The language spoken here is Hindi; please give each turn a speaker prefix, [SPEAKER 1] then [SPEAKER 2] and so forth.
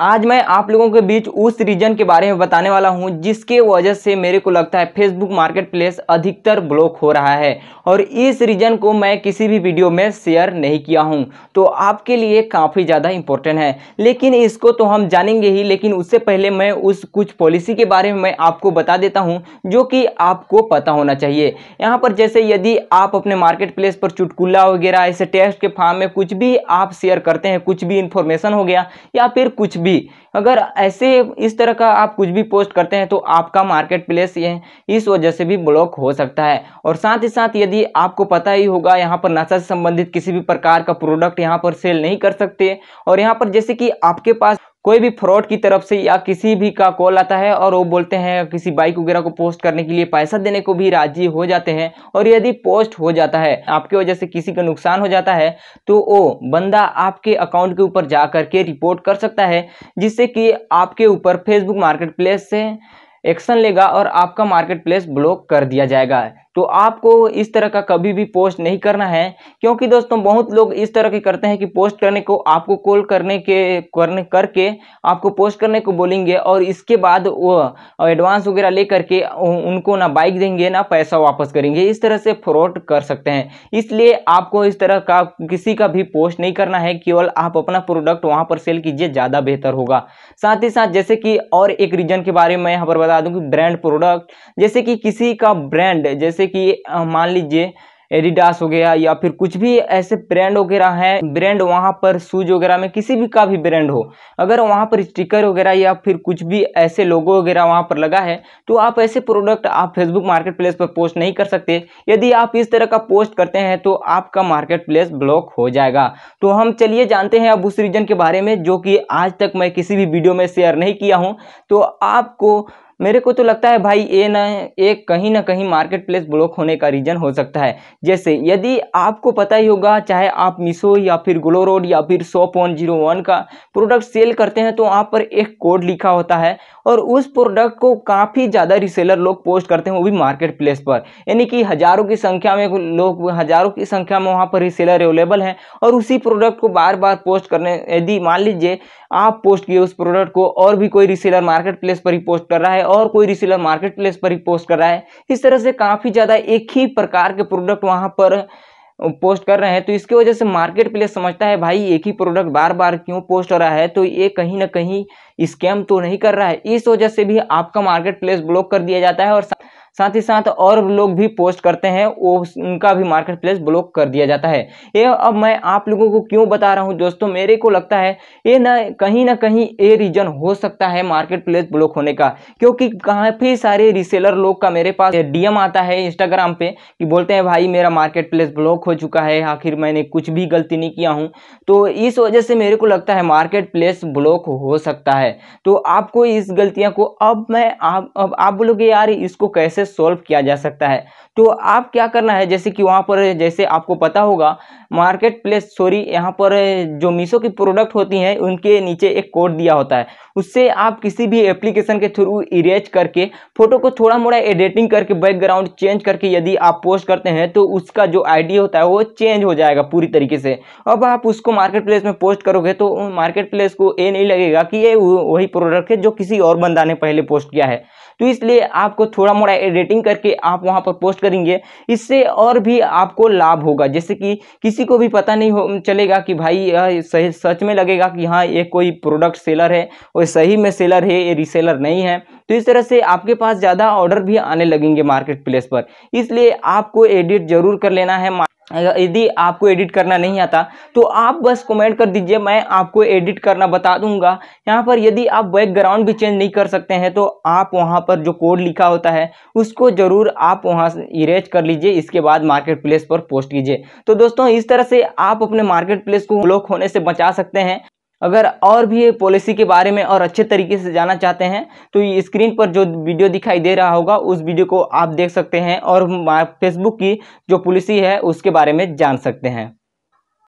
[SPEAKER 1] आज मैं आप लोगों के बीच उस रीजन के बारे में बताने वाला हूं जिसके वजह से मेरे को लगता है फेसबुक मार्केट प्लेस अधिकतर ब्लॉक हो रहा है और इस रीजन को मैं किसी भी वीडियो में शेयर नहीं किया हूं तो आपके लिए काफ़ी ज़्यादा इंपॉर्टेंट है लेकिन इसको तो हम जानेंगे ही लेकिन उससे पहले मैं उस कुछ पॉलिसी के बारे में मैं आपको बता देता हूँ जो कि आपको पता होना चाहिए यहाँ पर जैसे यदि आप अपने मार्केट प्लेस पर चुटकुल्ला वगैरह ऐसे टेस्ट के फार्म में कुछ भी आप शेयर करते हैं कुछ भी इन्फॉर्मेशन हो गया या फिर कुछ भी भी अगर ऐसे इस तरह का आप कुछ भी पोस्ट करते हैं तो आपका मार्केट प्लेस ये इस वजह से भी ब्लॉक हो सकता है और साथ ही साथ यदि आपको पता ही होगा यहाँ पर नशा से संबंधित किसी भी प्रकार का प्रोडक्ट यहाँ पर सेल नहीं कर सकते और यहाँ पर जैसे कि आपके पास कोई भी फ्रॉड की तरफ से या किसी भी का कॉल आता है और वो बोलते हैं किसी बाइक वगैरह को पोस्ट करने के लिए पैसा देने को भी राजी हो जाते हैं और यदि पोस्ट हो जाता है आपकी वजह से किसी का नुकसान हो जाता है तो वो बंदा आपके अकाउंट के ऊपर जा करके रिपोर्ट कर सकता है जिससे कि आपके ऊपर फेसबुक मार्केट प्लेस से एक्शन लेगा और आपका मार्केट प्लेस ब्लॉक कर दिया जाएगा तो आपको इस तरह का कभी भी पोस्ट नहीं करना है क्योंकि दोस्तों बहुत लोग इस तरह के करते हैं कि पोस्ट करने को आपको कॉल करने के करने करके आपको पोस्ट करने को बोलेंगे और इसके बाद वो एडवांस वगैरह ले करके उनको ना बाइक देंगे ना पैसा वापस करेंगे इस तरह से फ्रॉड कर सकते हैं इसलिए आपको इस तरह का किसी का भी पोस्ट नहीं करना है केवल आप अपना प्रोडक्ट वहाँ पर सेल कीजिए ज़्यादा बेहतर होगा साथ ही साथ जैसे कि और एक रीजन के बारे में यहाँ पर बता दूँ कि ब्रांड प्रोडक्ट जैसे कि किसी का ब्रांड जैसे कि मान लीजिए एडिडास हो गया या फिर कुछ भी ऐसे ब्रांड वगैरह हैं ब्रांड वहाँ पर शूज वगैरह में किसी भी का भी ब्रांड हो अगर वहाँ पर स्टिकर वगैरह या फिर कुछ भी ऐसे लोगो वगैरह वहाँ पर लगा है तो आप ऐसे प्रोडक्ट आप फेसबुक मार्केट प्लेस पर पोस्ट नहीं कर सकते यदि आप इस तरह का पोस्ट करते हैं तो आपका मार्केट प्लेस ब्लॉक हो जाएगा तो हम चलिए जानते हैं अब उस रीजन के बारे में जो कि आज तक मैं किसी भी वीडियो में शेयर नहीं किया हूँ तो आपको मेरे को तो लगता है भाई ये ना ये कहीं ना कहीं मार्केट प्लेस ब्लॉक होने का रीज़न हो सकता है जैसे यदि आपको पता ही होगा चाहे आप मिसो या फिर ग्लो रोड या फिर शॉप वन जीरो वन का प्रोडक्ट सेल करते हैं तो वहाँ पर एक कोड लिखा होता है और उस प्रोडक्ट को काफ़ी ज़्यादा रिसेलर लोग पोस्ट करते हैं वो भी मार्केट प्लेस पर यानी कि हज़ारों की संख्या में लोग हज़ारों की संख्या में वहाँ पर रिसेलर अवेलेबल हैं और उसी प्रोडक्ट को बार बार पोस्ट करने यदि मान लीजिए आप पोस्ट किए उस प्रोडक्ट को और भी कोई रिसेलर मार्केट प्लेस पर ही पोस्ट कर रहा है और कोई रिसीलर मार्केट प्लेस पर ही पोस्ट कर रहा है इस तरह से काफ़ी ज़्यादा एक ही प्रकार के प्रोडक्ट वहाँ पर पोस्ट कर रहे हैं तो इसकी वजह से मार्केट प्लेस समझता है भाई एक ही प्रोडक्ट बार बार क्यों पोस्ट हो रहा है तो ये कहीं ना कहीं स्कैम तो नहीं कर रहा है इस वजह से भी आपका मार्केट प्लेस ब्लॉक कर दिया जाता है और साथ ही साथ और लोग भी पोस्ट करते हैं वो उनका भी मार्केट प्लेस ब्लॉक कर दिया जाता है ये अब मैं आप लोगों को क्यों बता रहा हूँ दोस्तों मेरे को लगता है ये ना कहीं ना कहीं ये रीजन हो सकता है मार्केट प्लेस ब्लॉक होने का क्योंकि काफ़ी सारे रिसेलर लोग का मेरे पास डीएम आता है इंस्टाग्राम पे कि बोलते हैं भाई मेरा मार्केट प्लेस ब्लॉक हो चुका है आखिर मैंने कुछ भी गलती नहीं किया हूँ तो इस वजह से मेरे को लगता है मार्केट प्लेस ब्लॉक हो सकता है तो आपको इस गलतियाँ को अब मैं आप अब आप बोलोगे यार इसको कैसे सॉल्व किया जा सकता है तो आप क्या करना है जैसे कि वहाँ पर जैसे आपको पता होगा मार्केट प्लेस सॉरी यहाँ पर जो मीशो की प्रोडक्ट होती हैं उनके नीचे एक कोड दिया होता है उससे आप किसी भी एप्लीकेशन के थ्रू इरेज करके फोटो को थोड़ा मोड़ा एडिटिंग करके बैकग्राउंड चेंज करके यदि आप पोस्ट करते हैं तो उसका जो आईडी होता है वो चेंज हो जाएगा पूरी तरीके से अब आप उसको मार्केट प्लेस में पोस्ट करोगे तो मार्केट प्लेस को ये नहीं लगेगा कि ये वही प्रोडक्ट है जो किसी और बंदा ने पहले पोस्ट किया है तो इसलिए आपको थोड़ा मोड़ा एडिटिंग करके आप वहाँ पर पोस्ट करेंगे इससे और भी आपको लाभ होगा जैसे कि किसी को भी पता नहीं हो चलेगा कि भाई यह सच में लगेगा कि हाँ ये कोई प्रोडक्ट सेलर है और सही में सेलर है ये रिसेलर नहीं है तो इस तरह से आपके पास ज़्यादा ऑर्डर भी आने लगेंगे मार्केट प्लेस पर इसलिए आपको एडिट जरूर कर लेना है यदि आपको एडिट करना नहीं आता तो आप बस कमेंट कर दीजिए मैं आपको एडिट करना बता दूंगा यहाँ पर यदि आप बैकग्राउंड भी चेंज नहीं कर सकते हैं तो आप वहाँ पर जो कोड लिखा होता है उसको ज़रूर आप वहाँ से इरेज कर लीजिए इसके बाद मार्केट प्लेस पर पोस्ट कीजिए तो दोस्तों इस तरह से आप अपने मार्केट प्लेस को ब्लॉक होने से बचा सकते हैं अगर और भी पॉलिसी के बारे में और अच्छे तरीके से जानना चाहते हैं तो स्क्रीन पर जो वीडियो दिखाई दे रहा होगा उस वीडियो को आप देख सकते हैं और फेसबुक की जो पॉलिसी है उसके बारे में जान सकते हैं